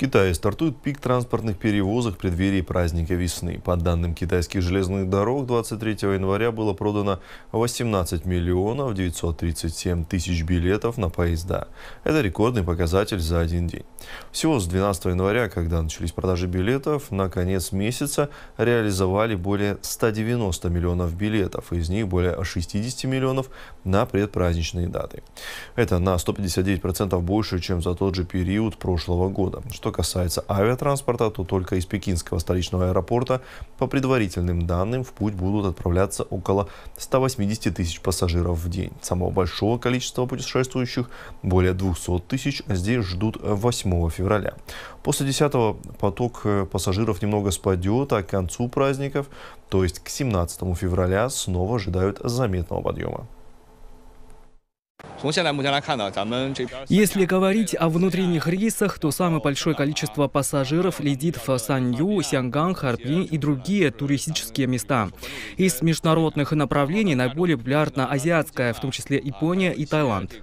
Китае стартует пик транспортных перевозок в преддверии праздника весны. По данным китайских железных дорог, 23 января было продано 18 миллионов 937 тысяч билетов на поезда. Это рекордный показатель за один день. Всего с 12 января, когда начались продажи билетов, на конец месяца реализовали более 190 миллионов билетов, из них более 60 миллионов на предпраздничные даты. Это на 159% больше, чем за тот же период прошлого года, что что касается авиатранспорта, то только из Пекинского столичного аэропорта по предварительным данным в путь будут отправляться около 180 тысяч пассажиров в день. Самого большого количества путешествующих более 200 тысяч здесь ждут 8 февраля. После 10 поток э, пассажиров немного спадет, а к концу праздников, то есть к 17 февраля, снова ожидают заметного подъема. Если говорить о внутренних рейсах, то самое большое количество пассажиров летит в Санью, Сянган, Харбин и другие туристические места. Из международных направлений наиболее популярна азиатская, в том числе Япония и Таиланд.